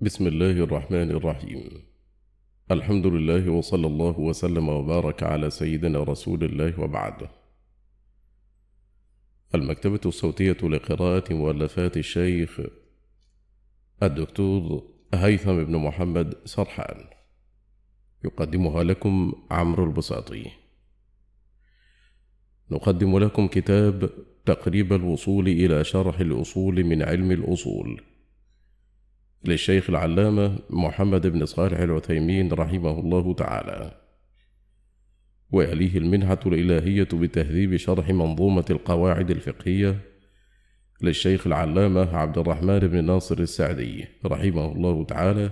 بسم الله الرحمن الرحيم الحمد لله وصلى الله وسلم وبارك على سيدنا رسول الله وبعد المكتبة الصوتية لقراءة مؤلفات الشيخ الدكتور هيثم بن محمد سرحان يقدمها لكم عمرو البساطي نقدم لكم كتاب تقريب الوصول إلى شرح الأصول من علم الأصول للشيخ العلامة محمد بن صالح العثيمين رحمه الله تعالى ويليه المنحة الإلهية بتهذيب شرح منظومة القواعد الفقهية للشيخ العلامة عبد الرحمن بن ناصر السعدي رحمه الله تعالى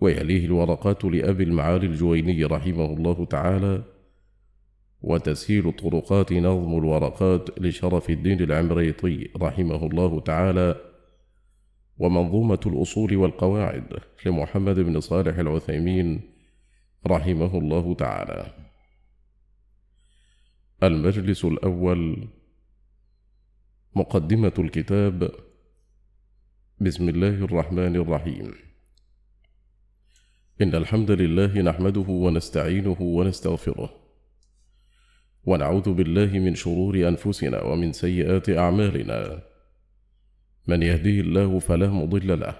ويليه الورقات لأبي المعالي الجويني رحمه الله تعالى وتسهيل الطرقات نظم الورقات لشرف الدين العمريطي رحمه الله تعالى ومنظومة الأصول والقواعد لمحمد بن صالح العثيمين رحمه الله تعالى. المجلس الأول مقدمة الكتاب بسم الله الرحمن الرحيم. إن الحمد لله نحمده ونستعينه ونستغفره. ونعوذ بالله من شرور أنفسنا ومن سيئات أعمالنا. من يهديه الله فلا مضل له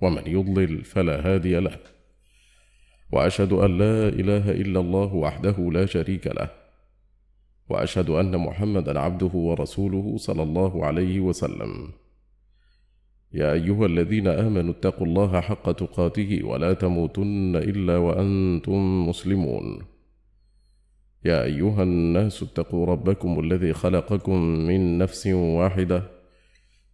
ومن يضلل فلا هادي له واشهد ان لا اله الا الله وحده لا شريك له واشهد ان محمدا عبده ورسوله صلى الله عليه وسلم يا ايها الذين امنوا اتقوا الله حق تقاته ولا تموتن الا وانتم مسلمون يا ايها الناس اتقوا ربكم الذي خلقكم من نفس واحده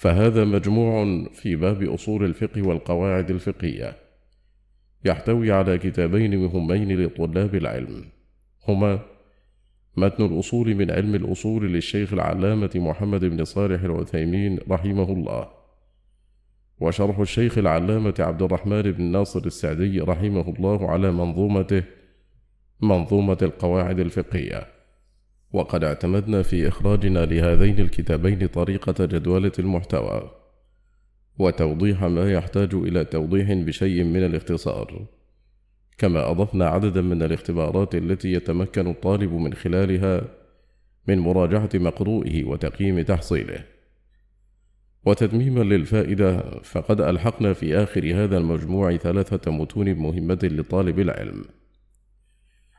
فهذا مجموع في باب أصول الفقه والقواعد الفقهية يحتوي على كتابين مهمين لطلاب العلم هما متن الأصول من علم الأصول للشيخ العلامة محمد بن صالح العثيمين رحمه الله وشرح الشيخ العلامة عبد الرحمن بن ناصر السعدي رحمه الله على منظومته منظومة القواعد الفقهية وقد اعتمدنا في إخراجنا لهذين الكتابين طريقة جدولة المحتوى وتوضيح ما يحتاج إلى توضيح بشيء من الاختصار كما أضفنا عددا من الاختبارات التي يتمكن الطالب من خلالها من مراجعة مقروئه وتقييم تحصيله وتتميما للفائدة فقد ألحقنا في آخر هذا المجموع ثلاثة متون مهمة لطالب العلم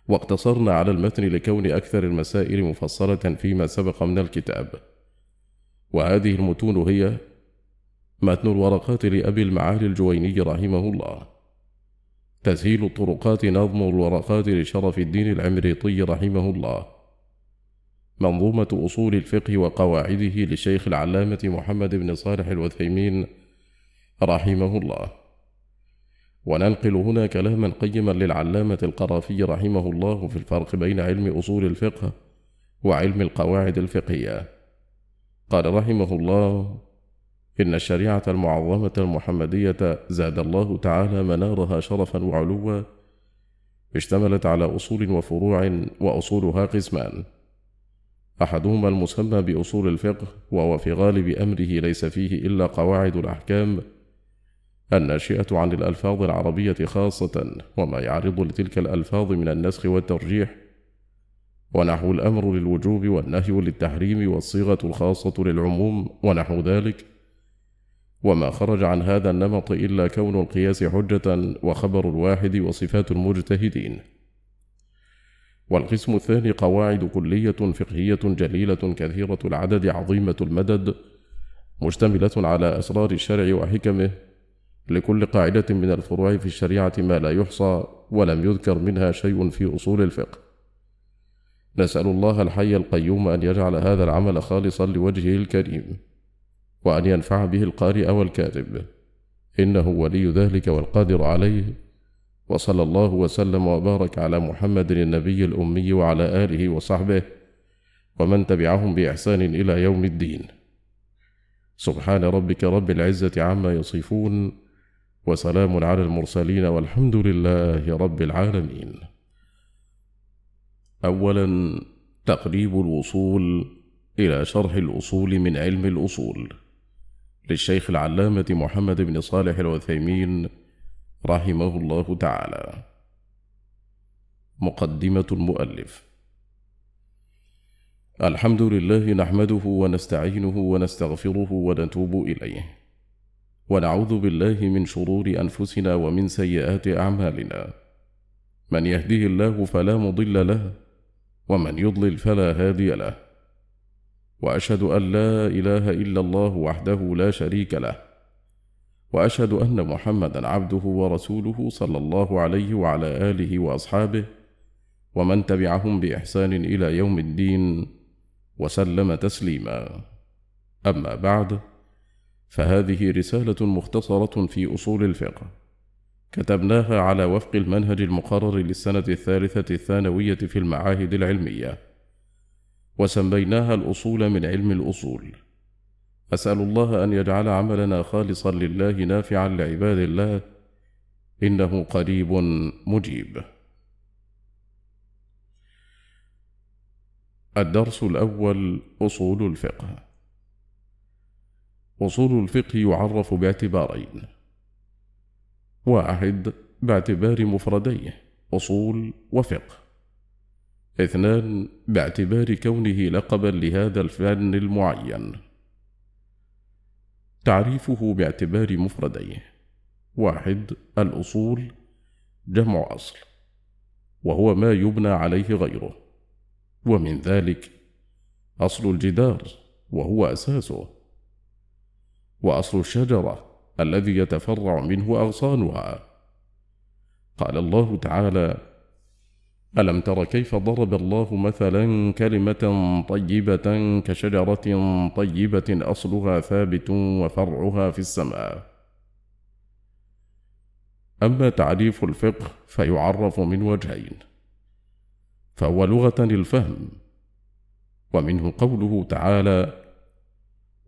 واقتصرنا على المتن لكون أكثر المسائل مفصلة فيما سبق من الكتاب وهذه المتون هي متن الورقات لأبي المعالي الجويني رحمه الله تسهيل الطرقات نظم الورقات لشرف الدين العمريطي رحمه الله منظومة أصول الفقه وقواعده للشيخ العلامة محمد بن صالح الوثيمين رحمه الله وننقل هنا كلاما قيما للعلامة القرافي رحمه الله في الفرق بين علم أصول الفقه وعلم القواعد الفقهية. قال رحمه الله: إن الشريعة المعظمة المحمدية زاد الله تعالى منارها شرفا وعلوا اشتملت على أصول وفروع وأصولها قسمان. أحدهما المسمى بأصول الفقه وهو في غالب أمره ليس فيه إلا قواعد الأحكام الناشئة عن الألفاظ العربية خاصة وما يعرض لتلك الألفاظ من النسخ والترجيح ونحو الأمر للوجوب والنهي للتحريم والصيغة الخاصة للعموم ونحو ذلك وما خرج عن هذا النمط إلا كون القياس حجة وخبر الواحد وصفات المجتهدين والقسم الثاني قواعد كلية فقهية جليلة كثيرة العدد عظيمة المدد مشتملة على أسرار الشرع وحكمه لكل قاعدة من الفروع في الشريعة ما لا يحصى ولم يذكر منها شيء في أصول الفقه. نسأل الله الحي القيوم أن يجعل هذا العمل خالصا لوجهه الكريم، وأن ينفع به القارئ والكاتب، إنه ولي ذلك والقادر عليه، وصلى الله وسلم وبارك على محمد النبي الأمي وعلى آله وصحبه، ومن تبعهم بإحسان إلى يوم الدين. سبحان ربك رب العزة عما يصفون وسلام على المرسلين والحمد لله رب العالمين اولا تقريب الوصول الى شرح الاصول من علم الاصول للشيخ العلامه محمد بن صالح العثيمين رحمه الله تعالى مقدمه المؤلف الحمد لله نحمده ونستعينه ونستغفره ونتوب اليه ونعوذ بالله من شرور أنفسنا ومن سيئات أعمالنا من يهده الله فلا مضل له ومن يضلل فلا هادي له وأشهد أن لا إله إلا الله وحده لا شريك له وأشهد أن محمدا عبده ورسوله صلى الله عليه وعلى آله وأصحابه ومن تبعهم بإحسان إلى يوم الدين وسلم تسليما أما بعد فهذه رسالة مختصرة في أصول الفقه كتبناها على وفق المنهج المقرر للسنة الثالثة الثانوية في المعاهد العلمية وسميناها الأصول من علم الأصول أسأل الله أن يجعل عملنا خالصا لله نافعا لعباد الله إنه قريب مجيب الدرس الأول أصول الفقه أصول الفقه يعرف باعتبارين واحد باعتبار مفرديه أصول وفقه اثنان باعتبار كونه لقبا لهذا الفن المعين تعريفه باعتبار مفرديه واحد الأصول جمع أصل وهو ما يبنى عليه غيره ومن ذلك أصل الجدار وهو أساسه وأصل الشجرة الذي يتفرع منه أغصانها قال الله تعالى ألم تر كيف ضرب الله مثلا كلمة طيبة كشجرة طيبة أصلها ثابت وفرعها في السماء أما تعريف الفقه فيعرف من وجهين فهو لغة الفهم ومنه قوله تعالى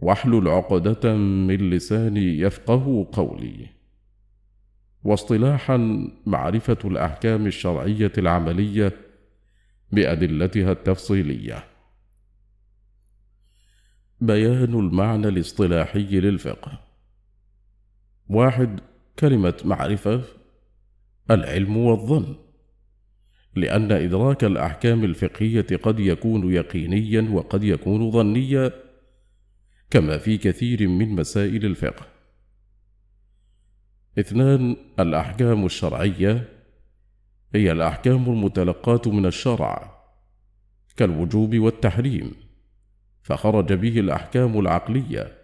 واحلل عقدة من لساني يفقه قولي. واصطلاحا معرفة الأحكام الشرعية العملية بأدلتها التفصيلية. بيان المعنى الاصطلاحي للفقه. واحد كلمة معرفة العلم والظن، لأن إدراك الأحكام الفقهية قد يكون يقينيا وقد يكون ظنيا كما في كثير من مسائل الفقه اثنان الأحكام الشرعية هي الأحكام المتلقاة من الشرع كالوجوب والتحريم فخرج به الأحكام العقلية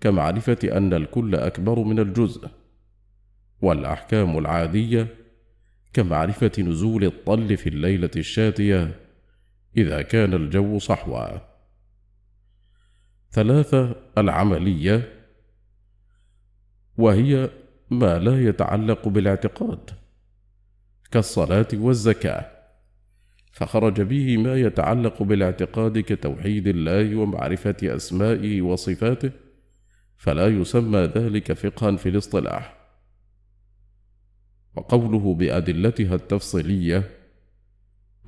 كمعرفة أن الكل أكبر من الجزء والأحكام العادية كمعرفة نزول الطل في الليلة الشاتية إذا كان الجو صحوا ثلاثة العملية وهي ما لا يتعلق بالاعتقاد كالصلاة والزكاة فخرج به ما يتعلق بالاعتقاد كتوحيد الله ومعرفة أسمائه وصفاته فلا يسمى ذلك فقها في الاصطلاح وقوله بأدلتها التفصيلية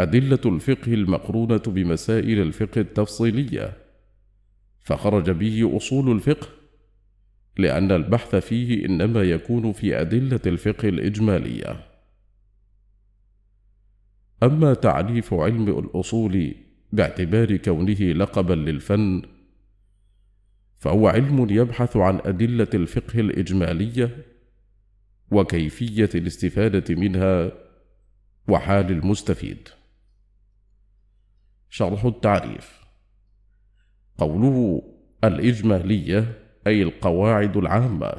أدلة الفقه المقرونة بمسائل الفقه التفصيلية فخرج به أصول الفقه لأن البحث فيه إنما يكون في أدلة الفقه الإجمالية أما تعريف علم الأصول باعتبار كونه لقبا للفن فهو علم يبحث عن أدلة الفقه الإجمالية وكيفية الاستفادة منها وحال المستفيد شرح التعريف قوله الإجمالية أي القواعد العامة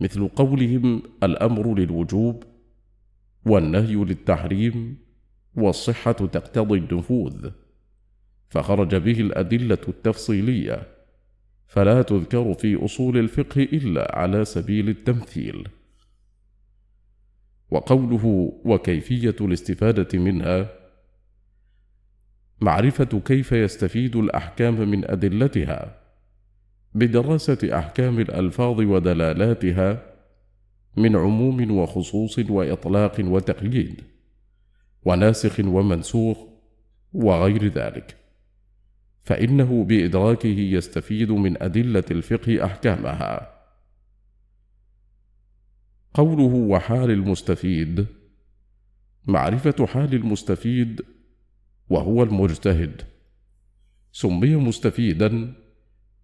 مثل قولهم الأمر للوجوب والنهي للتحريم والصحة تقتضي النفوذ فخرج به الأدلة التفصيلية فلا تذكر في أصول الفقه إلا على سبيل التمثيل وقوله وكيفية الاستفادة منها معرفة كيف يستفيد الأحكام من أدلتها بدراسة أحكام الألفاظ ودلالاتها من عموم وخصوص وإطلاق وتقييد وناسخ ومنسوخ وغير ذلك فإنه بإدراكه يستفيد من أدلة الفقه أحكامها قوله وحال المستفيد معرفة حال المستفيد وهو المجتهد سمي مستفيدا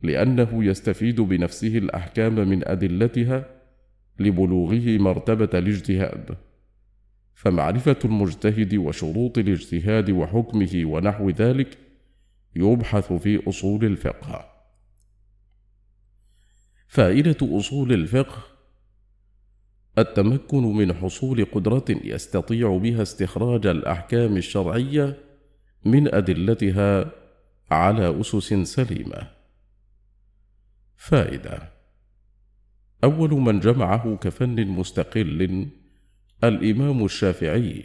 لانه يستفيد بنفسه الاحكام من ادلتها لبلوغه مرتبه الاجتهاد فمعرفه المجتهد وشروط الاجتهاد وحكمه ونحو ذلك يبحث في اصول الفقه فائده اصول الفقه التمكن من حصول قدره يستطيع بها استخراج الاحكام الشرعيه من أدلتها على أسس سليمة. فائدة: أول من جمعه كفن مستقل الإمام الشافعي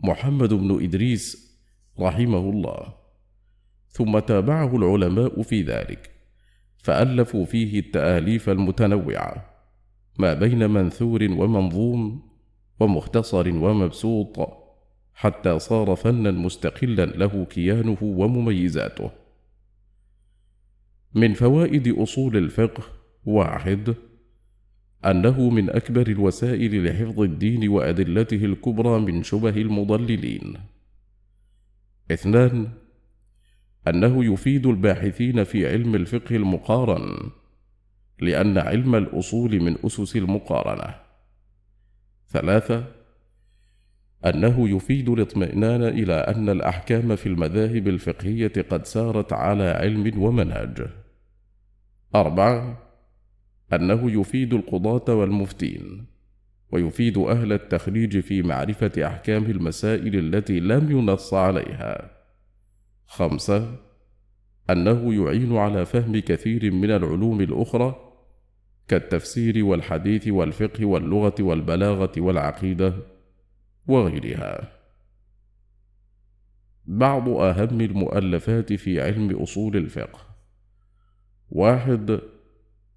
محمد بن إدريس رحمه الله، ثم تابعه العلماء في ذلك، فألفوا فيه التآليف المتنوعة ما بين منثور ومنظوم ومختصر ومبسوط حتى صار فنا مستقلا له كيانه ومميزاته من فوائد اصول الفقه واحد انه من اكبر الوسائل لحفظ الدين وادلته الكبرى من شبه المضللين اثنان انه يفيد الباحثين في علم الفقه المقارن لان علم الاصول من اسس المقارنه ثلاثه أنه يفيد الاطمئنان إلى أن الأحكام في المذاهب الفقهية قد سارت على علم ومنهج. أربعة: أنه يفيد القضاة والمفتين، ويفيد أهل التخريج في معرفة أحكام المسائل التي لم ينص عليها. خمسة: أنه يعين على فهم كثير من العلوم الأخرى كالتفسير والحديث والفقه واللغة والبلاغة والعقيدة وغيرها بعض أهم المؤلفات في علم أصول الفقه واحد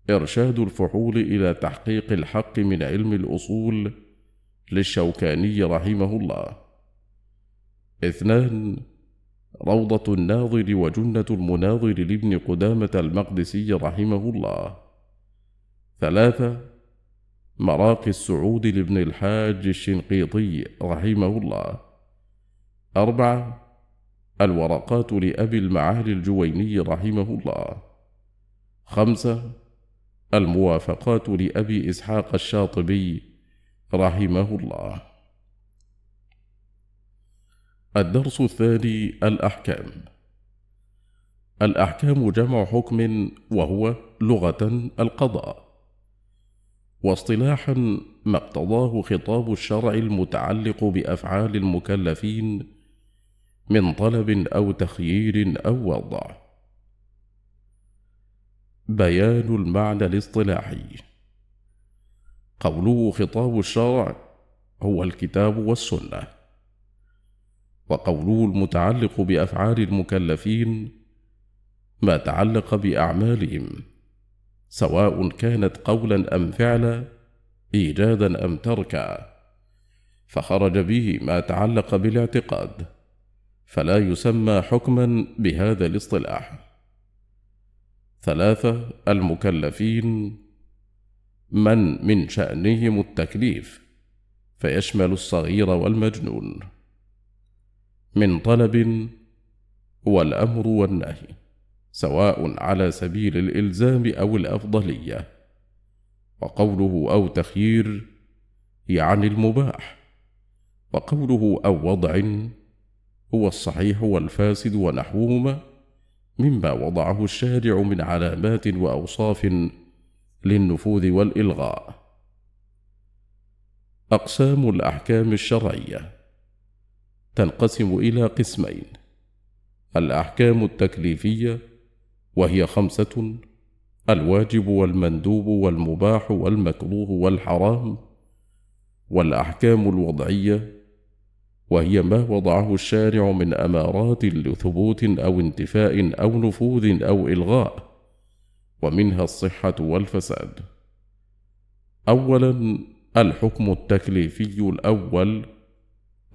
إرشاد الفحول إلى تحقيق الحق من علم الأصول للشوكاني رحمه الله اثنان روضة الناظر وجنة المناظر لابن قدامة المقدسي رحمه الله ثلاثة مراقي السعود لابن الحاج الشنقيطي رحمه الله أربعة الورقات لأبي المعالي الجويني رحمه الله خمسة الموافقات لأبي إسحاق الشاطبي رحمه الله الدرس الثاني الأحكام الأحكام جمع حكم وهو لغة القضاء واصطلاحا ما اقتضاه خطاب الشرع المتعلق بافعال المكلفين من طلب او تخيير او وضع بيان المعنى الاصطلاحي قوله خطاب الشرع هو الكتاب والسنه وقوله المتعلق بافعال المكلفين ما تعلق باعمالهم سواء كانت قولا ام فعلا ايجادا ام تركا فخرج به ما تعلق بالاعتقاد فلا يسمى حكما بهذا الاصطلاح ثلاثه المكلفين من من شانهم التكليف فيشمل الصغير والمجنون من طلب والامر والنهي سواء على سبيل الالزام او الافضليه وقوله او تخيير يعني المباح وقوله او وضع هو الصحيح والفاسد ونحوهما مما وضعه الشارع من علامات واوصاف للنفوذ والالغاء اقسام الاحكام الشرعيه تنقسم الى قسمين الاحكام التكليفيه وهي خمسة الواجب والمندوب والمباح والمكروه والحرام والأحكام الوضعية وهي ما وضعه الشارع من أمارات لثبوت أو انتفاء أو نفوذ أو إلغاء ومنها الصحة والفساد أولا الحكم التكليفي الأول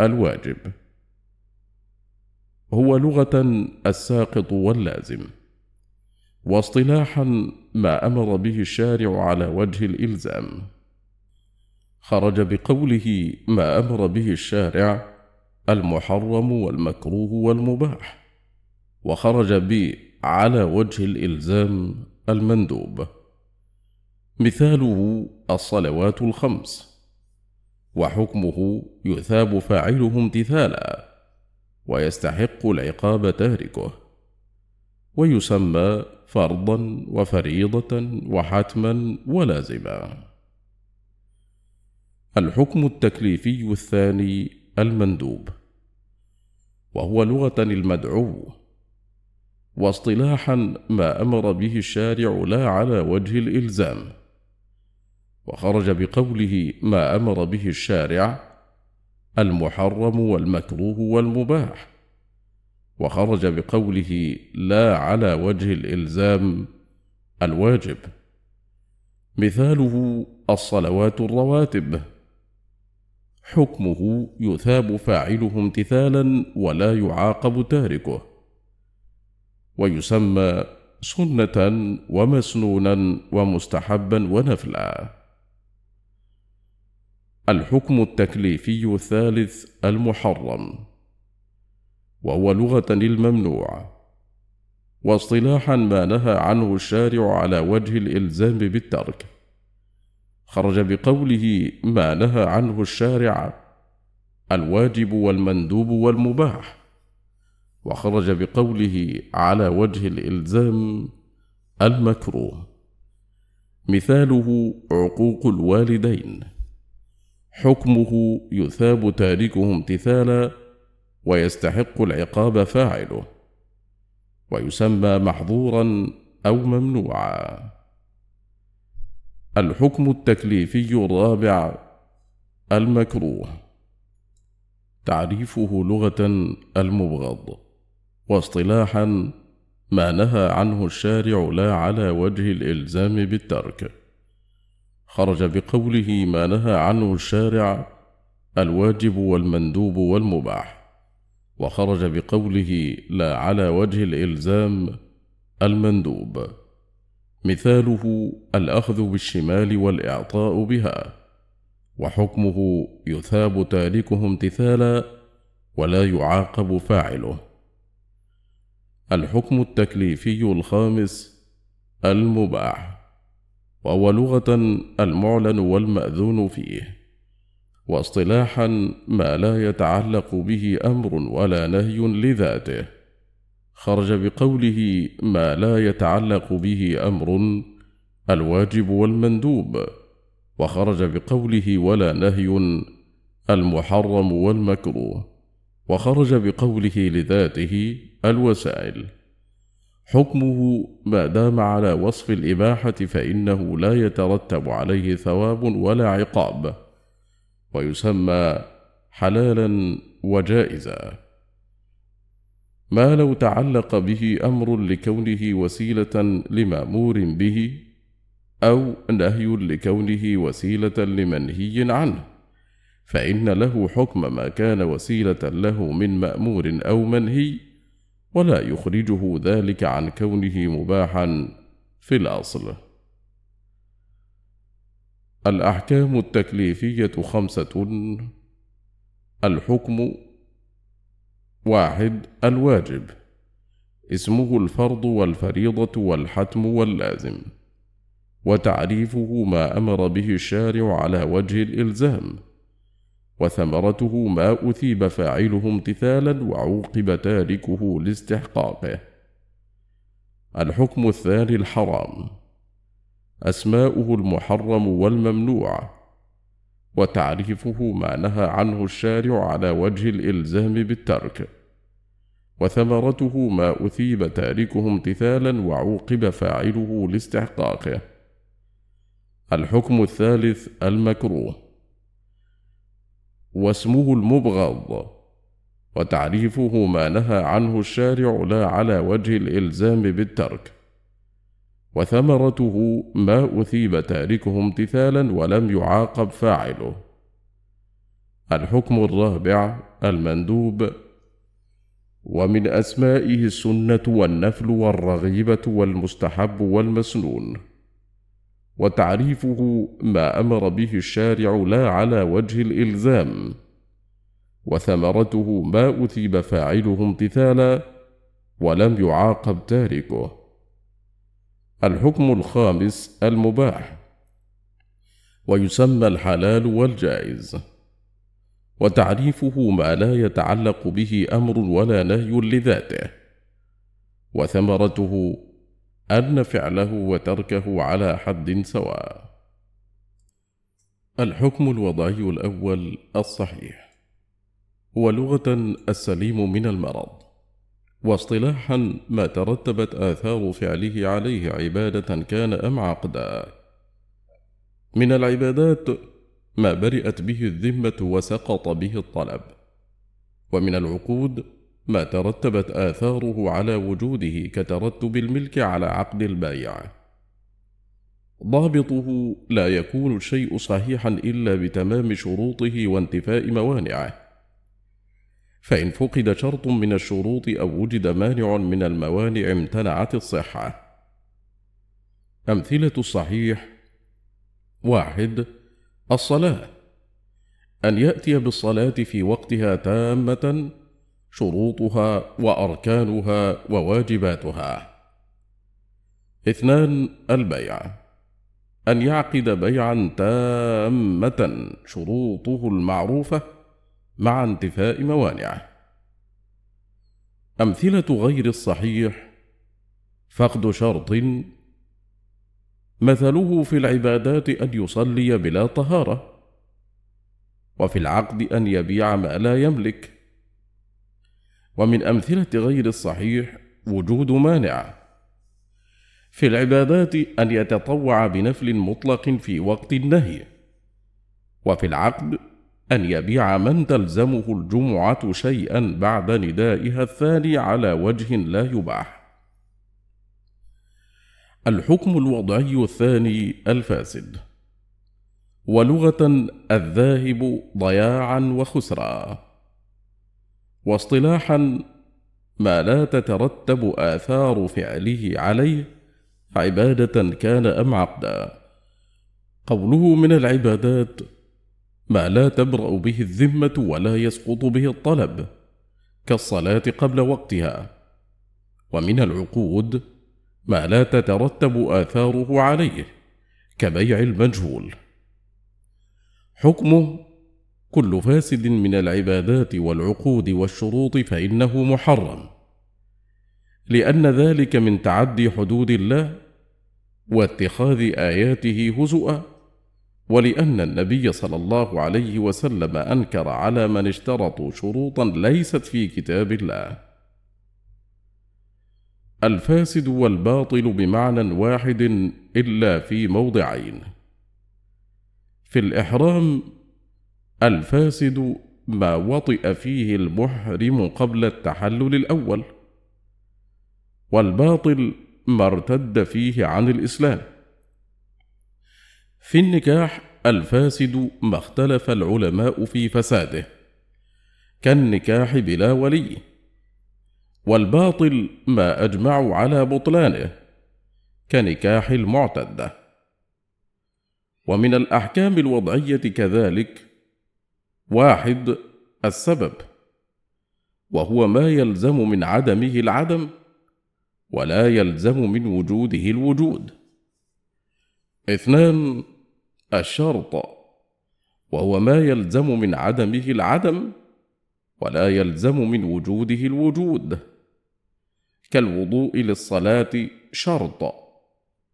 الواجب هو لغة الساقط واللازم واصطلاحا ما امر به الشارع على وجه الالزام خرج بقوله ما امر به الشارع المحرم والمكروه والمباح وخرج ب على وجه الالزام المندوب مثاله الصلوات الخمس وحكمه يثاب فاعله امتثالا ويستحق العقاب تاركه ويسمى فرضا وفريضة وحتما ولازما. الحكم التكليفي الثاني المندوب، وهو لغة المدعو، واصطلاحا ما أمر به الشارع لا على وجه الإلزام، وخرج بقوله ما أمر به الشارع المحرم والمكروه والمباح وخرج بقوله لا على وجه الالزام الواجب مثاله الصلوات الرواتب حكمه يثاب فاعله امتثالا ولا يعاقب تاركه ويسمى سنه ومسنونا ومستحبا ونفلا الحكم التكليفي الثالث المحرم وهو لغة الممنوع واصطلاحا ما نهى عنه الشارع على وجه الإلزام بالترك خرج بقوله ما نهى عنه الشارع الواجب والمندوب والمباح وخرج بقوله على وجه الإلزام المكروه مثاله عقوق الوالدين حكمه يثاب تاركه امتثالا ويستحق العقاب فاعله ويسمى محظورا او ممنوعا الحكم التكليفي الرابع المكروه تعريفه لغه المبغض واصطلاحا ما نهى عنه الشارع لا على وجه الالزام بالترك خرج بقوله ما نهى عنه الشارع الواجب والمندوب والمباح وخرج بقوله لا على وجه الإلزام المندوب مثاله الأخذ بالشمال والإعطاء بها وحكمه يثاب تاركه امتثالا ولا يعاقب فاعله الحكم التكليفي الخامس المباح وهو لغة المعلن والمأذون فيه واصطلاحا ما لا يتعلق به امر ولا نهي لذاته خرج بقوله ما لا يتعلق به امر الواجب والمندوب وخرج بقوله ولا نهي المحرم والمكروه وخرج بقوله لذاته الوسائل حكمه ما دام على وصف الاباحه فانه لا يترتب عليه ثواب ولا عقاب ويسمى حلالا وجائزا ما لو تعلق به امر لكونه وسيله لمامور به او نهي لكونه وسيله لمنهي عنه فان له حكم ما كان وسيله له من مامور او منهي ولا يخرجه ذلك عن كونه مباحا في الاصل الأحكام التكليفية خمسة الحكم واحد الواجب اسمه الفرض والفريضة والحتم واللازم وتعريفه ما أمر به الشارع على وجه الإلزام وثمرته ما أثيب فاعله امتثالا وعوقب تاركه لاستحقاقه الحكم الثاني الحرام اسماؤه المحرم والممنوع وتعريفه ما نهى عنه الشارع على وجه الالزام بالترك وثمرته ما اثيب تاركه امتثالا وعوقب فاعله لاستحقاقه الحكم الثالث المكروه واسمه المبغض وتعريفه ما نهى عنه الشارع لا على وجه الالزام بالترك وثمرته ما أثيب تاركه امتثالا ولم يعاقب فاعله. الحكم الرابع المندوب ومن أسمائه السنة والنفل والرغيبة والمستحب والمسنون. وتعريفه ما امر به الشارع لا على وجه الالزام وثمرته ما اثيب فاعله امتثالا ولم يعاقب تاركه الحكم الخامس المباح ويسمى الحلال والجائز وتعريفه ما لا يتعلق به امر ولا نهي لذاته وثمرته ان فعله وتركه على حد سواء الحكم الوضعي الاول الصحيح هو لغه السليم من المرض واصطلاحا ما ترتبت آثار فعله عليه عبادة كان أم عقدا. من العبادات ما برئت به الذمة وسقط به الطلب، ومن العقود ما ترتبت آثاره على وجوده كترتب الملك على عقد البايع. ضابطه لا يكون الشيء صحيحا إلا بتمام شروطه وانتفاء موانعه، فإن فقد شرط من الشروط أو وجد مانع من الموانع امتنعت الصحة. أمثلة الصحيح: واحد: الصلاة، أن يأتي بالصلاة في وقتها تامة شروطها وأركانها وواجباتها. اثنان: البيع، أن يعقد بيعا تامة شروطه المعروفة مع انتفاء موانعه أمثلة غير الصحيح فقد شرط مثله في العبادات أن يصلي بلا طهارة وفي العقد أن يبيع ما لا يملك ومن أمثلة غير الصحيح وجود مانع في العبادات أن يتطوع بنفل مطلق في وقت النهي وفي العقد أن يبيع من تلزمه الجمعة شيئا بعد ندائها الثاني على وجه لا يباح. الحكم الوضعي الثاني الفاسد ولغة الذاهب ضياعا وخسرا واصطلاحا ما لا تترتب آثار فعله عليه عبادة كان أم عقدا قوله من العبادات ما لا تبرأ به الذمة ولا يسقط به الطلب كالصلاة قبل وقتها ومن العقود ما لا تترتب آثاره عليه كبيع المجهول حكمه كل فاسد من العبادات والعقود والشروط فإنه محرم لأن ذلك من تعدي حدود الله واتخاذ آياته هزؤا ولان النبي صلى الله عليه وسلم انكر على من اشترطوا شروطا ليست في كتاب الله الفاسد والباطل بمعنى واحد الا في موضعين في الاحرام الفاسد ما وطئ فيه المحرم قبل التحلل الاول والباطل ما ارتد فيه عن الاسلام في النكاح الفاسد ما اختلف العلماء في فساده كالنكاح بلا ولي والباطل ما اجمعوا على بطلانه كنكاح المعتده ومن الاحكام الوضعيه كذلك واحد السبب وهو ما يلزم من عدمه العدم ولا يلزم من وجوده الوجود اثنان الشرط وهو ما يلزم من عدمه العدم ولا يلزم من وجوده الوجود كالوضوء للصلاه شرط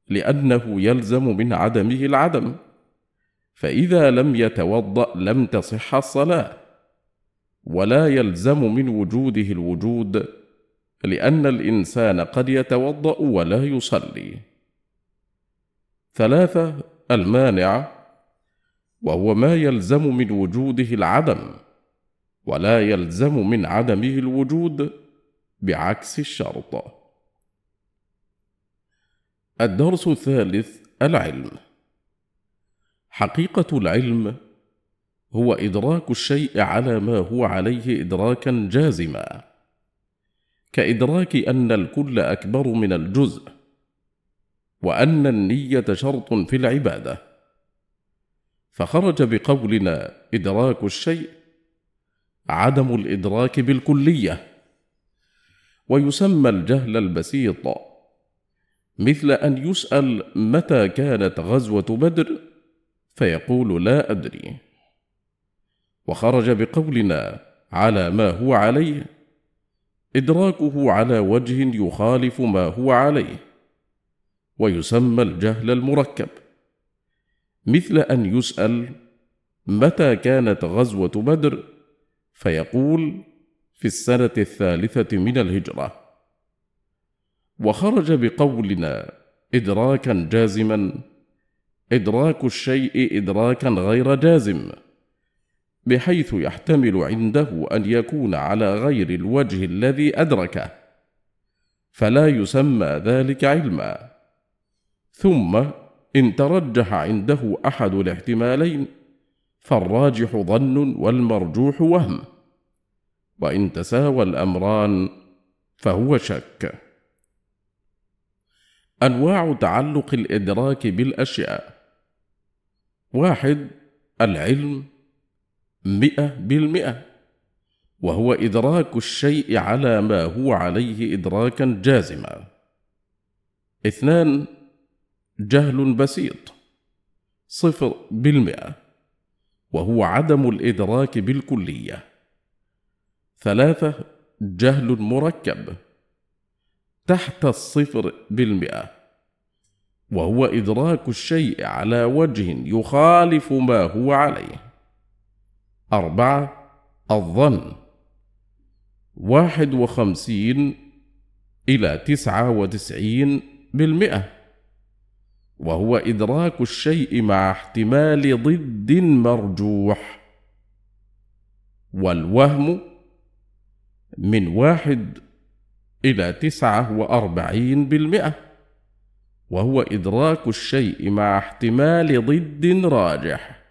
لانه يلزم من عدمه العدم فاذا لم يتوضا لم تصح الصلاه ولا يلزم من وجوده الوجود لان الانسان قد يتوضا ولا يصلي ثلاثه المانع وهو ما يلزم من وجوده العدم ولا يلزم من عدمه الوجود بعكس الشرط الدرس الثالث العلم حقيقه العلم هو ادراك الشيء على ما هو عليه ادراكا جازما كادراك ان الكل اكبر من الجزء وان النيه شرط في العباده فخرج بقولنا ادراك الشيء عدم الادراك بالكليه ويسمى الجهل البسيط مثل ان يسال متى كانت غزوه بدر فيقول لا ادري وخرج بقولنا على ما هو عليه ادراكه على وجه يخالف ما هو عليه ويسمى الجهل المركب مثل ان يسال متى كانت غزوه بدر فيقول في السنه الثالثه من الهجره وخرج بقولنا ادراكا جازما ادراك الشيء ادراكا غير جازم بحيث يحتمل عنده ان يكون على غير الوجه الذي ادركه فلا يسمى ذلك علما ثم ان ترجح عنده احد الاحتمالين فالراجح ظن والمرجوح وهم وان تساوى الامران فهو شك انواع تعلق الادراك بالاشياء واحد العلم مئه بالمئه وهو ادراك الشيء على ما هو عليه ادراكا جازما اثنان جهل بسيط صفر بالمئة وهو عدم الإدراك بالكلية ثلاثة جهل مركب تحت الصفر بالمئة وهو إدراك الشيء على وجه يخالف ما هو عليه أربعة الظن واحد وخمسين إلى تسعة وتسعين بالمئة وهو ادراك الشيء مع احتمال ضد مرجوح والوهم من واحد الى تسعه واربعين بالمئه وهو ادراك الشيء مع احتمال ضد راجح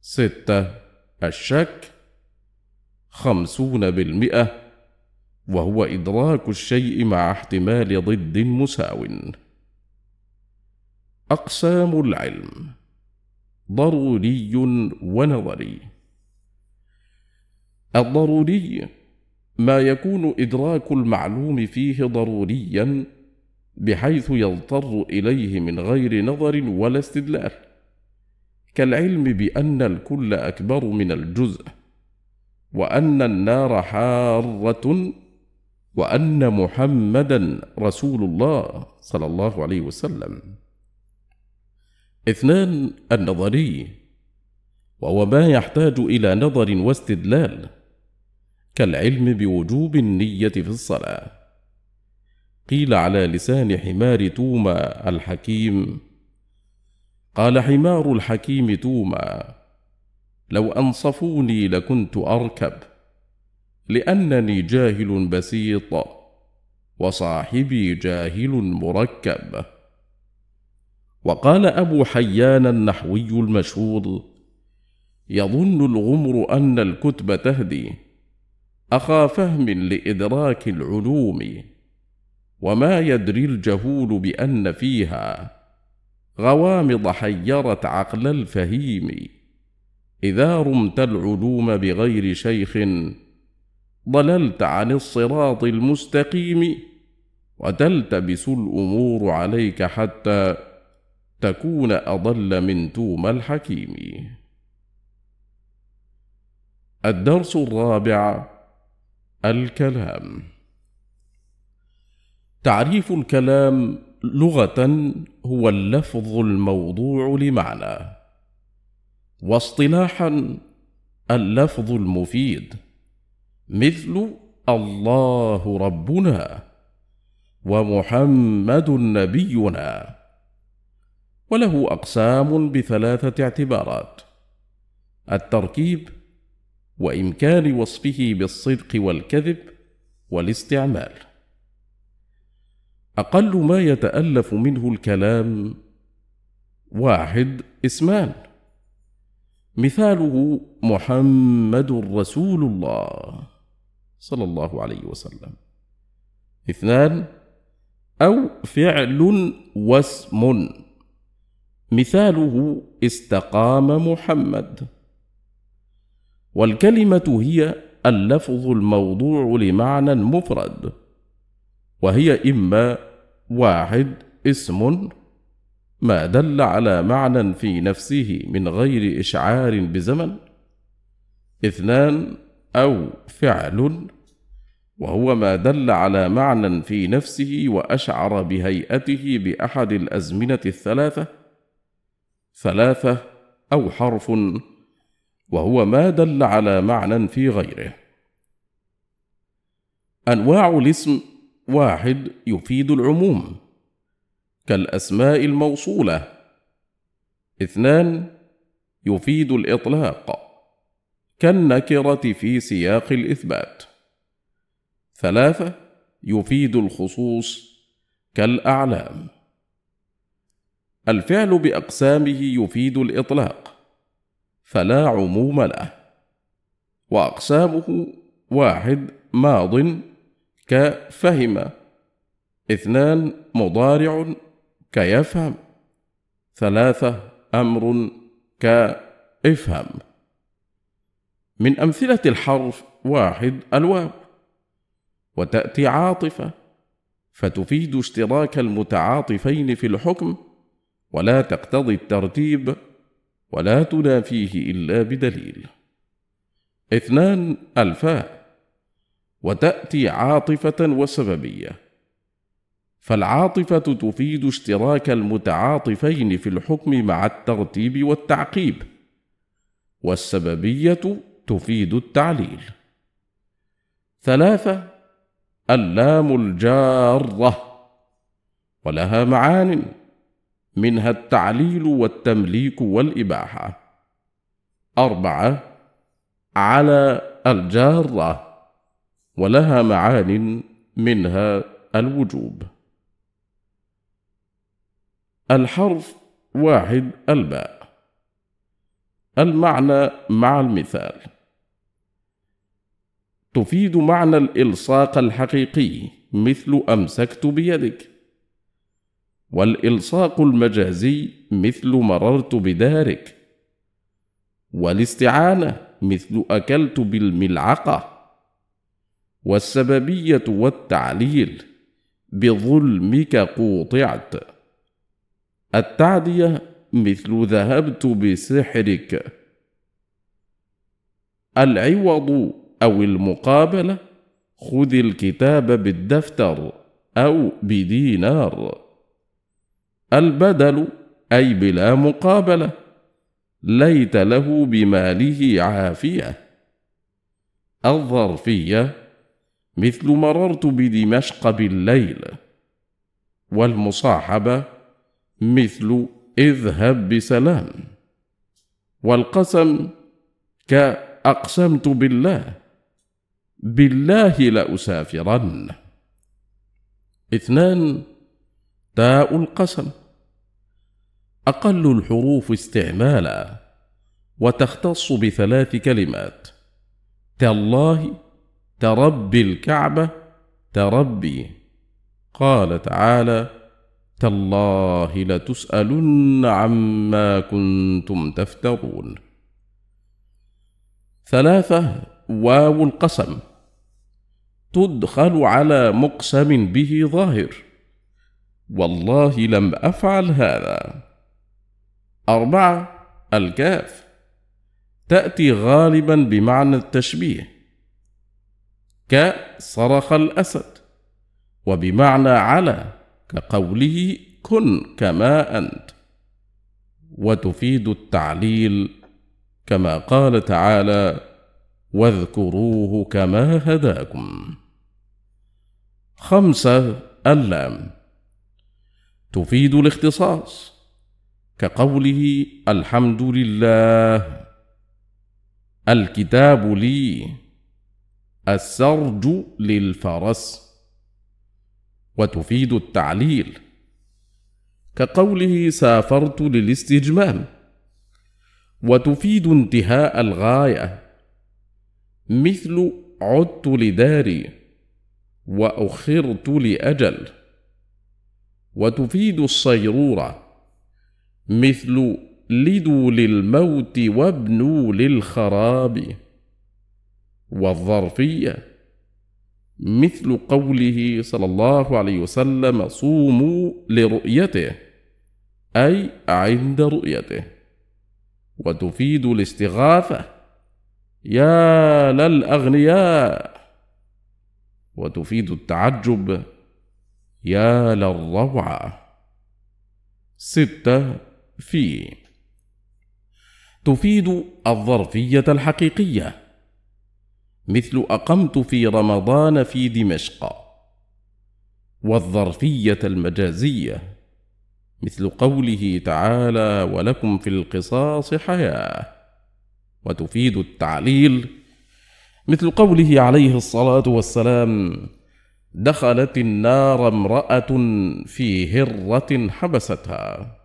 سته الشك خمسون بالمئه وهو ادراك الشيء مع احتمال ضد مساو أقسام العلم ضروري ونظري الضروري ما يكون إدراك المعلوم فيه ضروريا بحيث يضطر إليه من غير نظر ولا استدلال كالعلم بأن الكل أكبر من الجزء وأن النار حارة وأن محمدا رسول الله صلى الله عليه وسلم اثنان النظري وهو ما يحتاج إلى نظر واستدلال كالعلم بوجوب النية في الصلاة قيل على لسان حمار توما الحكيم قال حمار الحكيم توما لو أنصفوني لكنت أركب لأنني جاهل بسيط وصاحبي جاهل مركب وقال ابو حيان النحوي المشهور يظن الغمر ان الكتب تهدي اخا فهم لادراك العلوم وما يدري الجهول بان فيها غوامض حيرت عقل الفهيم اذا رمت العلوم بغير شيخ ضللت عن الصراط المستقيم وتلتبس الامور عليك حتى تكون أضل من توم الحكيم الدرس الرابع الكلام تعريف الكلام لغة هو اللفظ الموضوع لمعنى واصطلاحا اللفظ المفيد مثل الله ربنا ومحمد نبينا وله أقسام بثلاثة اعتبارات: التركيب، وإمكان وصفه بالصدق والكذب، والاستعمال. أقل ما يتألف منه الكلام واحد اسمان مثاله محمد رسول الله صلى الله عليه وسلم اثنان أو فعل واسم مثاله استقام محمد والكلمه هي اللفظ الموضوع لمعنى مفرد وهي اما واحد اسم ما دل على معنى في نفسه من غير اشعار بزمن اثنان او فعل وهو ما دل على معنى في نفسه واشعر بهيئته باحد الازمنه الثلاثه ثلاثة أو حرف وهو ما دل على معنى في غيره أنواع الاسم واحد يفيد العموم كالأسماء الموصولة اثنان يفيد الإطلاق كالنكرة في سياق الإثبات ثلاثة يفيد الخصوص كالأعلام الفعل بأقسامه يفيد الإطلاق، فلا عموم له، وأقسامه واحد ماض كفهم، اثنان مضارع كيفهم، ثلاثة أمر كافهم. من أمثلة الحرف واحد الواو، وتأتي عاطفة، فتفيد اشتراك المتعاطفين في الحكم ولا تقتضي الترتيب ولا تنافيه إلا بدليل اثنان الفاء وتأتي عاطفة وسببية فالعاطفة تفيد اشتراك المتعاطفين في الحكم مع الترتيب والتعقيب والسببية تفيد التعليل ثلاثة اللام الجارة ولها معانٍ منها التعليل والتمليك والإباحة. أربعة على الجارة ولها معان منها الوجوب. الحرف واحد الباء المعنى مع المثال تفيد معنى الإلصاق الحقيقي مثل أمسكت بيدك والالصاق المجازي مثل مررت بدارك والاستعانه مثل اكلت بالملعقه والسببيه والتعليل بظلمك قوطعت التعديه مثل ذهبت بسحرك العوض او المقابله خذ الكتاب بالدفتر او بدينار البدل أي بلا مقابلة ليت له بماله عافية الظرفية مثل مررت بدمشق بالليل والمصاحبة مثل اذهب بسلام والقسم كأقسمت بالله بالله لأسافرن اثنان تاء القسم أقل الحروف استعمالا وتختص بثلاث كلمات تالله تربي الكعبة تربي قال تعالى تالله لتسألن عما كنتم تفترون ثلاثة واو القسم تدخل على مقسم به ظاهر والله لم أفعل هذا أربعة الكاف تأتي غالبا بمعنى التشبيه كصرخ الأسد وبمعنى على كقوله كن كما أنت وتفيد التعليل كما قال تعالى واذكروه كما هداكم خمسة اللام تفيد الاختصاص كقوله الحمد لله الكتاب لي السرج للفرس وتفيد التعليل كقوله سافرت للاستجمام وتفيد انتهاء الغايه مثل عدت لداري واخرت لاجل وتفيد الصيرورة مثل لدوا للموت وابنوا للخراب والظرفية مثل قوله صلى الله عليه وسلم صوموا لرؤيته أي عند رؤيته وتفيد الاستغاثة يا للأغنياء وتفيد التعجب يا للروعة ستة في تفيد الظرفية الحقيقية مثل أقمت في رمضان في دمشق والظرفية المجازية مثل قوله تعالى ولكم في القصاص حياة وتفيد التعليل مثل قوله عليه الصلاة والسلام دخلت النار امرأة في هرة حبستها.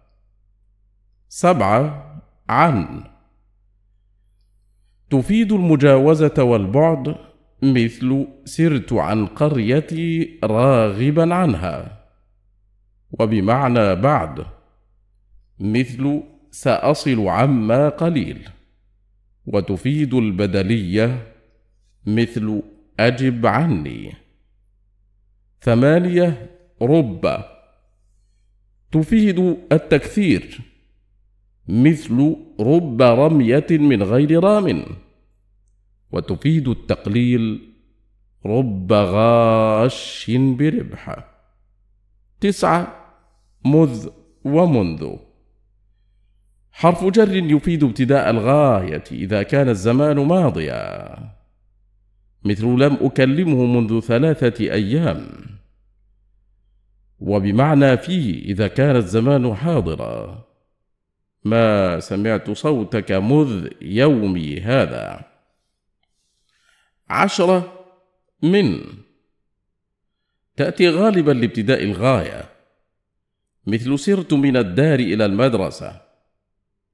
سبعة عن تفيد المجاوزة والبعد مثل سرت عن قريتي راغبا عنها وبمعنى بعد مثل سأصل عما قليل وتفيد البدلية مثل أجب عني ثمانية رب تفيد التكثير مثل رب رمية من غير رام وتفيد التقليل رب غاش بربح تسعة مذ ومنذ حرف جر يفيد ابتداء الغاية إذا كان الزمان ماضيا مثل لم أكلمه منذ ثلاثة أيام وبمعنى فيه إذا كان الزمان حاضرا ما سمعت صوتك مذ يومي هذا عشرة من تأتي غالبا لابتداء الغاية مثل سرت من الدار إلى المدرسة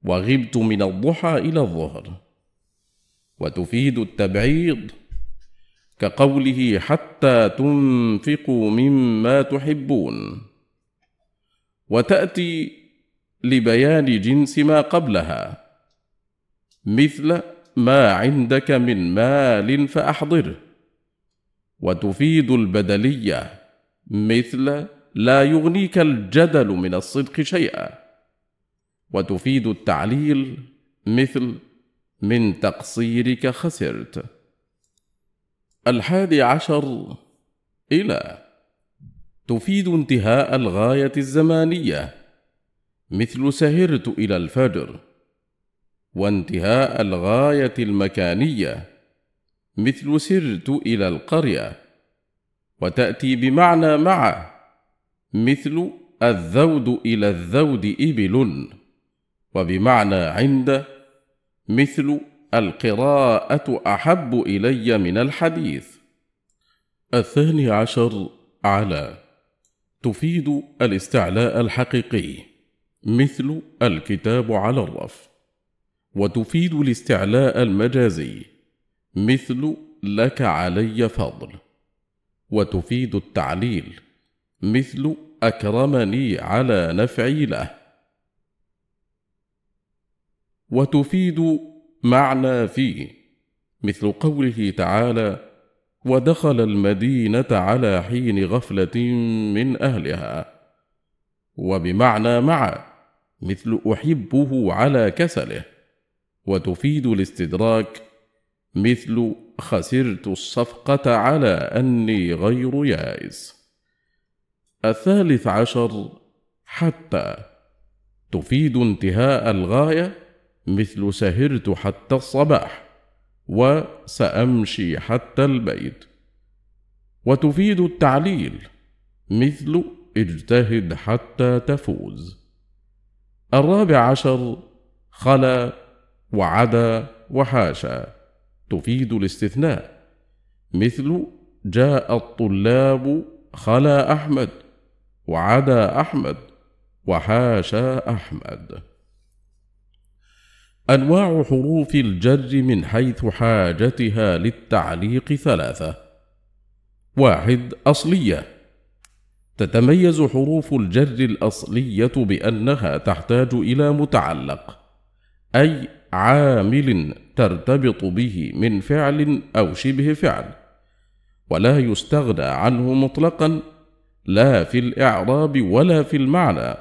وغبت من الضحى إلى الظهر وتفيد التبعيض كقوله حتى تنفقوا مما تحبون وتاتي لبيان جنس ما قبلها مثل ما عندك من مال فاحضره وتفيد البدليه مثل لا يغنيك الجدل من الصدق شيئا وتفيد التعليل مثل من تقصيرك خسرت الحادي عشر إلى تفيد انتهاء الغاية الزمانية مثل سهرت إلى الفجر وانتهاء الغاية المكانية مثل سرت إلى القرية وتأتي بمعنى مع مثل الذود إلى الذود إبل وبمعنى عند مثل القراءة أحب إلي من الحديث. الثاني عشر على تفيد الاستعلاء الحقيقي مثل الكتاب على الرف وتفيد الاستعلاء المجازي مثل لك علي فضل وتفيد التعليل مثل اكرمني على نفعي له وتفيد معنى فيه مثل قوله تعالى ودخل المدينه على حين غفله من اهلها وبمعنى مع مثل احبه على كسله وتفيد الاستدراك مثل خسرت الصفقه على اني غير يائس الثالث عشر حتى تفيد انتهاء الغايه مثل سهرت حتى الصباح وسامشي حتى البيت وتفيد التعليل مثل اجتهد حتى تفوز الرابع عشر خلا وعدا وحاشا تفيد الاستثناء مثل جاء الطلاب خلا احمد وعدا احمد وحاشا احمد أنواع حروف الجر من حيث حاجتها للتعليق ثلاثة: واحد أصلية تتميز حروف الجر الأصلية بأنها تحتاج إلى متعلق، أي عامل ترتبط به من فعل أو شبه فعل، ولا يستغنى عنه مطلقا لا في الإعراب ولا في المعنى،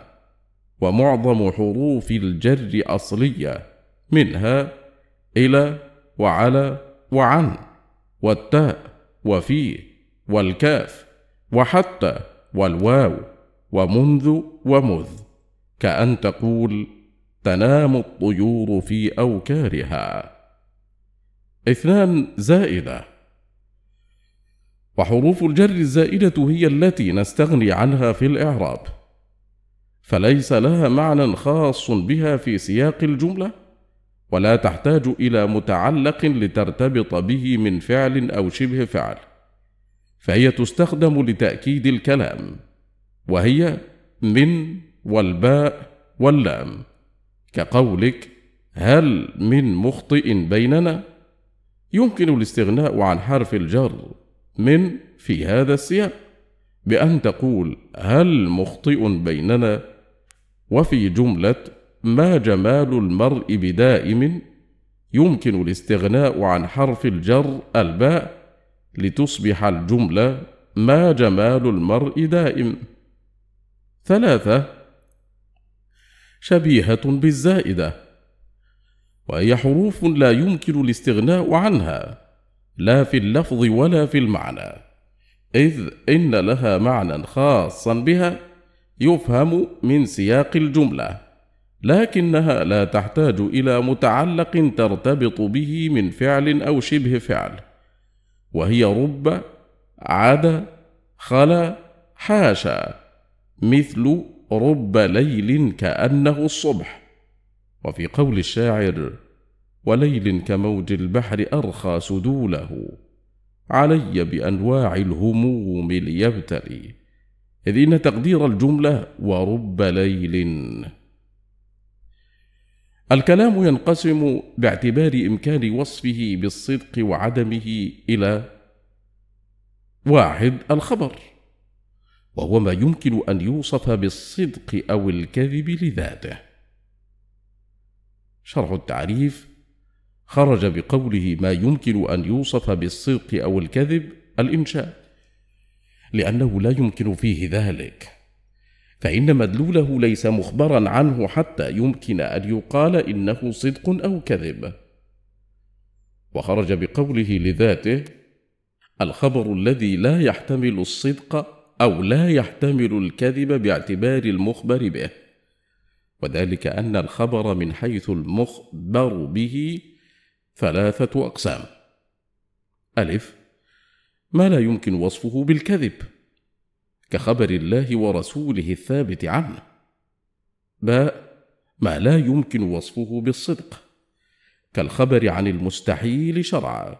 ومعظم حروف الجر أصلية منها إلى وعلى وعن والتاء وفيه والكاف وحتى والواو ومنذ ومذ كأن تقول تنام الطيور في أوكارها اثنان زائدة وحروف الجر الزائدة هي التي نستغني عنها في الإعراب فليس لها معنى خاص بها في سياق الجمله ولا تحتاج إلى متعلق لترتبط به من فعل أو شبه فعل، فهي تستخدم لتأكيد الكلام، وهي من والباء واللام، كقولك: هل من مخطئ بيننا؟ يمكن الاستغناء عن حرف الجر من في هذا السياق بأن تقول هل مخطئ بيننا وفي جملة ما جمال المرء بدائم يمكن الاستغناء عن حرف الجر الباء لتصبح الجملة ما جمال المرء دائم ثلاثة شبيهة بالزائدة وهي حروف لا يمكن الاستغناء عنها لا في اللفظ ولا في المعنى إذ إن لها معنى خاصا بها يفهم من سياق الجمله لكنها لا تحتاج إلى متعلق ترتبط به من فعل أو شبه فعل وهي رب عدا خلا حاشا مثل رب ليل كأنه الصبح وفي قول الشاعر وليل كموج البحر أرخى سدوله علي بأنواع الهموم ليبتلي إذ إن تقدير الجملة ورب ليل الكلام ينقسم باعتبار إمكان وصفه بالصدق وعدمه إلى واحد الخبر وهو ما يمكن أن يوصف بالصدق أو الكذب لذاته شرح التعريف خرج بقوله ما يمكن أن يوصف بالصدق أو الكذب الإنشاء لأنه لا يمكن فيه ذلك فإن مدلوله ليس مخبرا عنه حتى يمكن أن يقال إنه صدق أو كذب. وخرج بقوله لذاته: الخبر الذي لا يحتمل الصدق أو لا يحتمل الكذب باعتبار المخبر به، وذلك أن الخبر من حيث المخبر به ثلاثة أقسام. ألف: ما لا يمكن وصفه بالكذب. كخبر الله ورسوله الثابت عنه باء ما لا يمكن وصفه بالصدق كالخبر عن المستحيل شرعا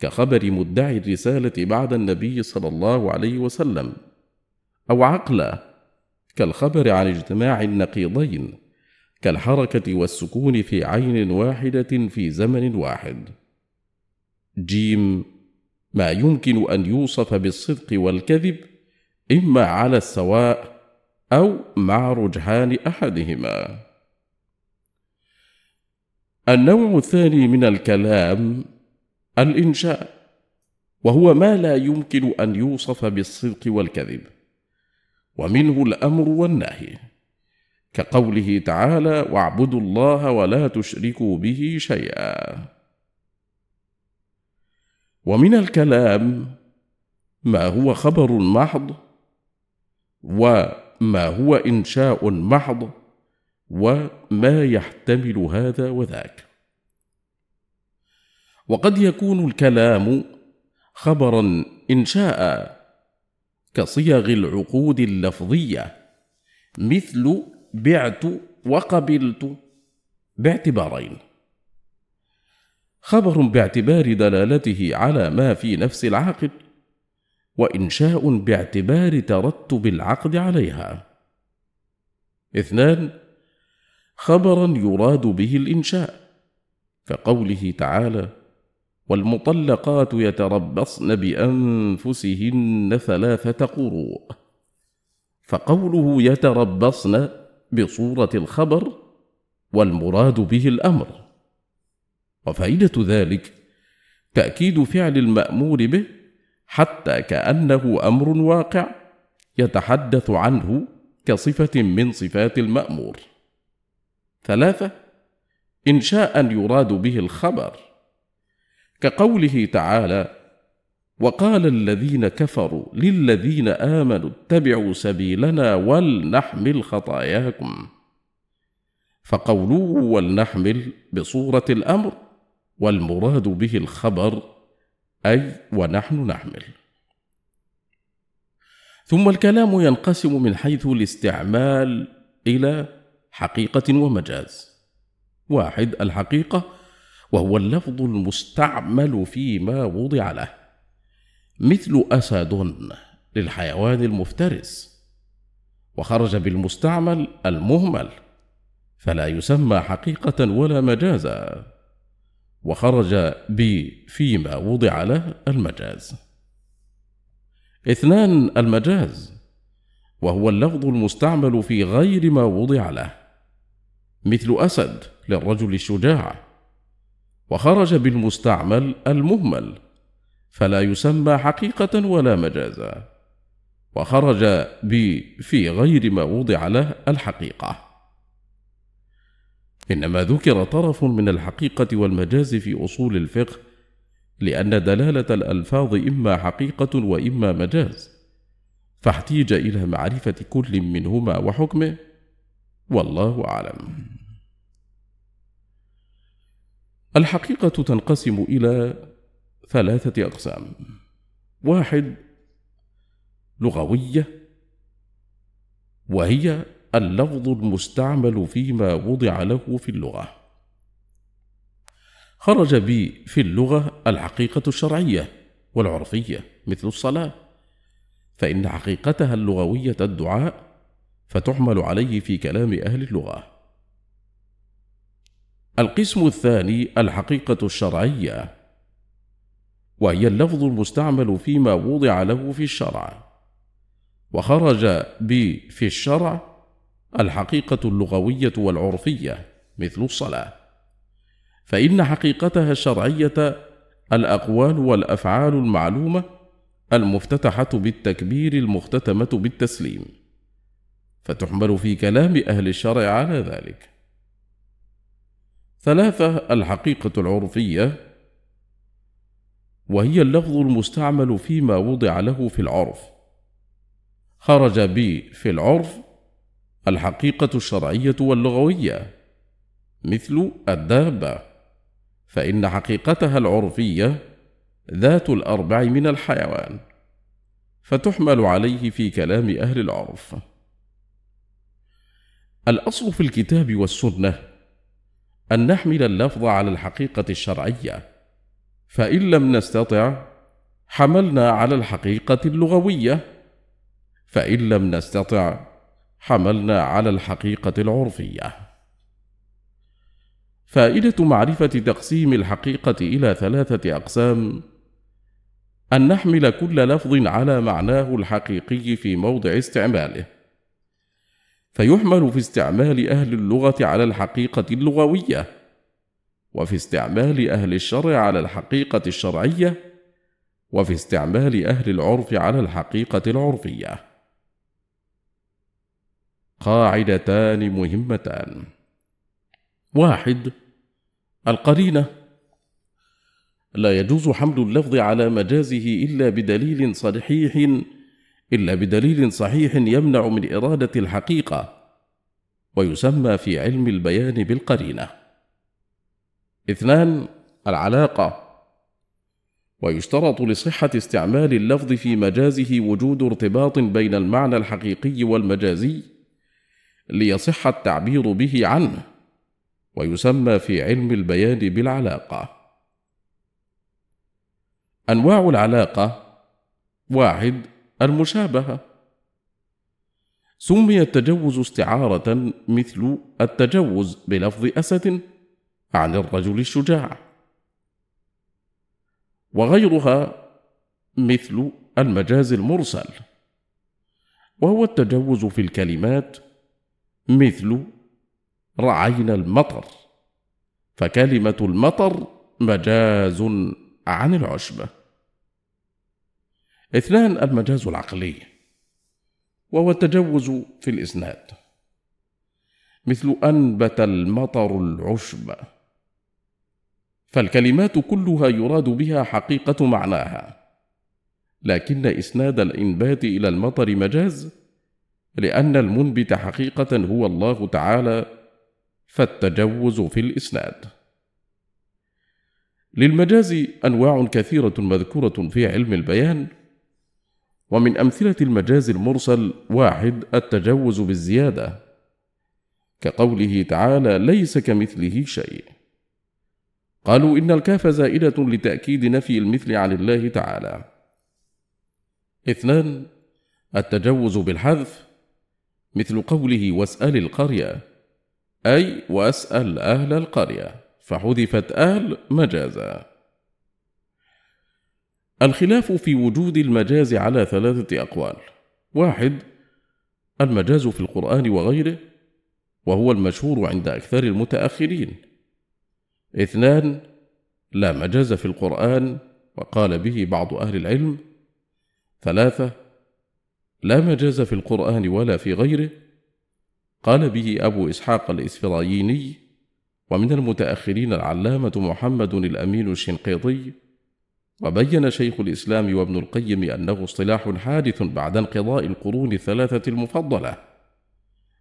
كخبر مدعي الرساله بعد النبي صلى الله عليه وسلم او عقلا كالخبر عن اجتماع النقيضين كالحركه والسكون في عين واحده في زمن واحد جيم ما يمكن ان يوصف بالصدق والكذب إما على السواء أو مع رجحان أحدهما. النوع الثاني من الكلام الإنشاء، وهو ما لا يمكن أن يوصف بالصدق والكذب، ومنه الأمر والنهي، كقوله تعالى: "واعبدوا الله ولا تشركوا به شيئا". ومن الكلام ما هو خبر محض وما هو انشاء محض وما يحتمل هذا وذاك وقد يكون الكلام خبرا ان شاء كصيغ العقود اللفظيه مثل بعت وقبلت باعتبارين خبر باعتبار دلالته على ما في نفس العاقل وانشاء باعتبار ترتب العقد عليها اثنان خبرا يراد به الانشاء كقوله تعالى والمطلقات يتربصن بانفسهن ثلاثه قروء فقوله يتربصن بصوره الخبر والمراد به الامر وفائده ذلك تاكيد فعل المامور به حتى كانه امر واقع يتحدث عنه كصفه من صفات المامور ثلاثه انشاء يراد به الخبر كقوله تعالى وقال الذين كفروا للذين امنوا اتبعوا سبيلنا ولنحمل خطاياكم فقوله ولنحمل بصوره الامر والمراد به الخبر أي ونحن نحمل ثم الكلام ينقسم من حيث الاستعمال إلى حقيقة ومجاز واحد الحقيقة وهو اللفظ المستعمل فيما وضع له مثل أسد للحيوان المفترس وخرج بالمستعمل المهمل فلا يسمى حقيقة ولا مجازا وخرج ب فيما وضع له المجاز. اثنان المجاز وهو اللفظ المستعمل في غير ما وضع له مثل أسد للرجل الشجاع وخرج بالمستعمل المهمل فلا يسمى حقيقة ولا مجازا وخرج ب في غير ما وضع له الحقيقة إنما ذكر طرف من الحقيقة والمجاز في أصول الفقه لأن دلالة الألفاظ إما حقيقة وإما مجاز، فاحتيج إلى معرفة كل منهما وحكمه، والله أعلم. الحقيقة تنقسم إلى ثلاثة أقسام، واحد لغوية، وهي اللفظ المستعمل فيما وضع له في اللغة. خرج بي في اللغة الحقيقة الشرعية والعرفية مثل الصلاة، فإن حقيقتها اللغوية الدعاء، فتحمل عليه في كلام أهل اللغة. القسم الثاني الحقيقة الشرعية، وهي اللفظ المستعمل فيما وضع له في الشرع، وخرج بي في الشرع الحقيقة اللغوية والعرفية مثل الصلاة فإن حقيقتها الشرعية الأقوال والأفعال المعلومة المفتتحة بالتكبير المختتمة بالتسليم فتحمل في كلام أهل الشرع على ذلك ثلاثة الحقيقة العرفية وهي اللفظ المستعمل فيما وضع له في العرف خرج بي في العرف الحقيقة الشرعية واللغوية مثل الدابة فإن حقيقتها العرفية ذات الأربع من الحيوان فتحمل عليه في كلام أهل العرف الأصل في الكتاب والسنة أن نحمل اللفظ على الحقيقة الشرعية فإن لم نستطع حملنا على الحقيقة اللغوية فإن لم نستطع حملنا على الحقيقة العرفية. فائدة معرفة تقسيم الحقيقة إلى ثلاثة أقسام أن نحمل كل لفظ على معناه الحقيقي في موضع استعماله، فيحمل في استعمال أهل اللغة على الحقيقة اللغوية، وفي استعمال أهل الشرع على الحقيقة الشرعية، وفي استعمال أهل العرف على الحقيقة العرفية. قاعدتان مهمتان واحد القرينه لا يجوز حمل اللفظ على مجازه الا بدليل صحيح الا بدليل صحيح يمنع من اراده الحقيقه ويسمى في علم البيان بالقرينه اثنان العلاقه ويشترط لصحه استعمال اللفظ في مجازه وجود ارتباط بين المعنى الحقيقي والمجازي ليصح التعبير به عنه ويسمى في علم البيان بالعلاقه انواع العلاقه واحد المشابهه سمي التجوز استعاره مثل التجوز بلفظ اسد عن الرجل الشجاع وغيرها مثل المجاز المرسل وهو التجوز في الكلمات مثل رعينا المطر فكلمه المطر مجاز عن العشبه اثنان المجاز العقلي وهو التجوز في الاسناد مثل انبت المطر العشب فالكلمات كلها يراد بها حقيقه معناها لكن اسناد الانبات الى المطر مجاز لأن المنبت حقيقة هو الله تعالى فالتجوز في الإسناد. للمجاز أنواع كثيرة مذكورة في علم البيان، ومن أمثلة المجاز المرسل واحد التجوز بالزيادة، كقوله تعالى: ليس كمثله شيء. قالوا إن الكاف زائدة لتأكيد نفي المثل عن الله تعالى. اثنان التجوز بالحذف مثل قوله واسأل القرية أي واسأل أهل القرية فحذفت أهل مجازا الخلاف في وجود المجاز على ثلاثة أقوال واحد المجاز في القرآن وغيره وهو المشهور عند أكثر المتأخرين اثنان لا مجاز في القرآن وقال به بعض أهل العلم ثلاثة لا مجاز في القرآن ولا في غيره قال به أبو إسحاق الإسفرايني ومن المتأخرين العلامة محمد الأمين الشنقيطي وبين شيخ الإسلام وابن القيم أنه اصطلاح حادث بعد انقضاء القرون الثلاثة المفضلة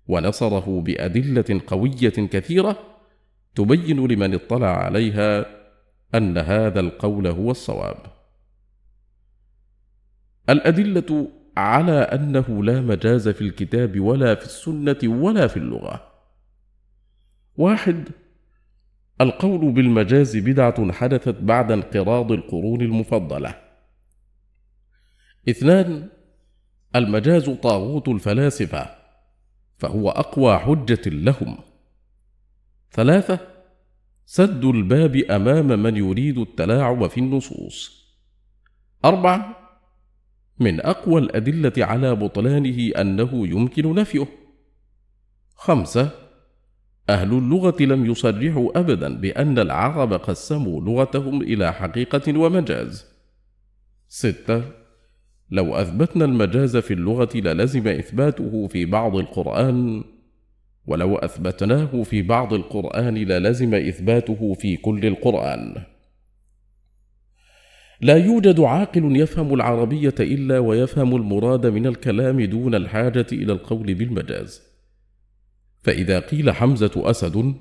ونصره بأدلة قوية كثيرة تبين لمن اطلع عليها أن هذا القول هو الصواب الأدلة على انه لا مجاز في الكتاب ولا في السنه ولا في اللغه واحد القول بالمجاز بدعه حدثت بعد انقراض القرون المفضله اثنان المجاز طاغوت الفلاسفه فهو اقوى حجه لهم ثلاثه سد الباب امام من يريد التلاعب في النصوص اربعه من أقوى الأدلة على بطلانه أنه يمكن نفيه. خمسة: أهل اللغة لم يصرحوا أبدا بأن العرب قسموا لغتهم إلى حقيقة ومجاز. ستة: لو أثبتنا المجاز في اللغة للزم إثباته في بعض القرآن، ولو أثبتناه في بعض القرآن للزم إثباته في كل القرآن. لا يوجد عاقل يفهم العربيه الا ويفهم المراد من الكلام دون الحاجه الى القول بالمجاز فاذا قيل حمزه اسد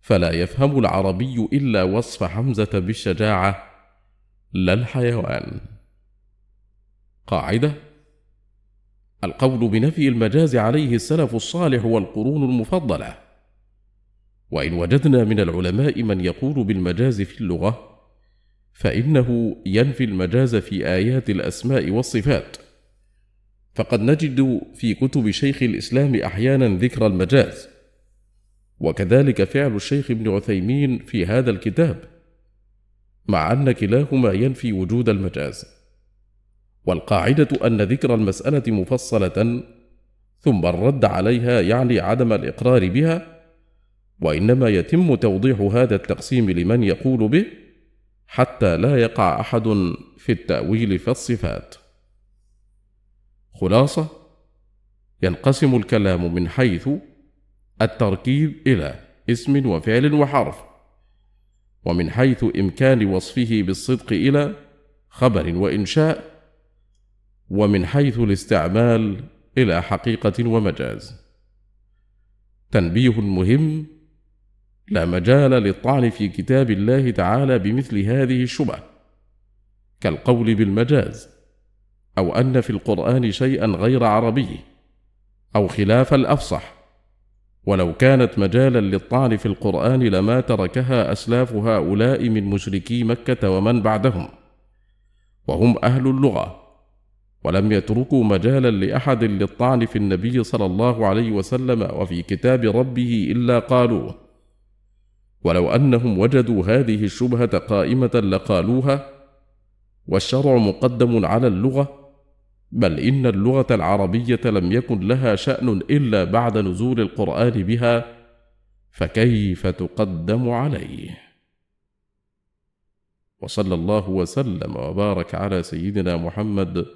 فلا يفهم العربي الا وصف حمزه بالشجاعه لا الحيوان قاعده القول بنفي المجاز عليه السلف الصالح والقرون المفضله وان وجدنا من العلماء من يقول بالمجاز في اللغه فإنه ينفي المجاز في آيات الأسماء والصفات، فقد نجد في كتب شيخ الإسلام أحيانا ذكر المجاز، وكذلك فعل الشيخ ابن عثيمين في هذا الكتاب، مع أن كلاهما ينفي وجود المجاز. والقاعدة أن ذكر المسألة مفصلة ثم الرد عليها يعني عدم الإقرار بها، وإنما يتم توضيح هذا التقسيم لمن يقول به حتى لا يقع احد في التاويل في الصفات خلاصه ينقسم الكلام من حيث التركيب الى اسم وفعل وحرف ومن حيث امكان وصفه بالصدق الى خبر وانشاء ومن حيث الاستعمال الى حقيقه ومجاز تنبيه مهم لا مجال للطعن في كتاب الله تعالى بمثل هذه الشبه كالقول بالمجاز او ان في القران شيئا غير عربي او خلاف الافصح ولو كانت مجالا للطعن في القران لما تركها اسلاف هؤلاء من مشركي مكه ومن بعدهم وهم اهل اللغه ولم يتركوا مجالا لاحد للطعن في النبي صلى الله عليه وسلم وفي كتاب ربه الا قالوه ولو انهم وجدوا هذه الشبهه قائمه لقالوها والشرع مقدم على اللغه بل ان اللغه العربيه لم يكن لها شان الا بعد نزول القران بها فكيف تقدم عليه وصلى الله وسلم وبارك على سيدنا محمد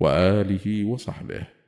واله وصحبه